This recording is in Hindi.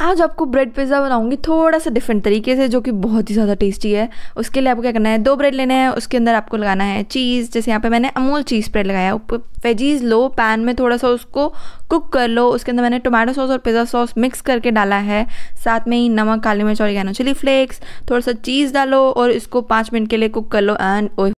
आज आपको ब्रेड पिज़्ज़ा बनाऊंगी थोड़ा सा डिफरेंट तरीके से जो कि बहुत ही ज़्यादा टेस्टी है उसके लिए आपको क्या करना है दो ब्रेड लेने हैं उसके अंदर आपको लगाना है चीज़ जैसे यहाँ पे मैंने अमूल चीज़ ब्रेड लगाया ऊपर वेजीज़ लो पैन में थोड़ा सा उसको कुक कर लो उसके अंदर मैंने टोमेटो सॉस और पिज़्ज़ा सॉस मिक्स करके डाला है साथ में ही नमक काली मिर्च और गैनो चिली फ्लेक्स थोड़ा सा चीज़ डालो और इसको पाँच मिनट के लिए कुक कर लो एंड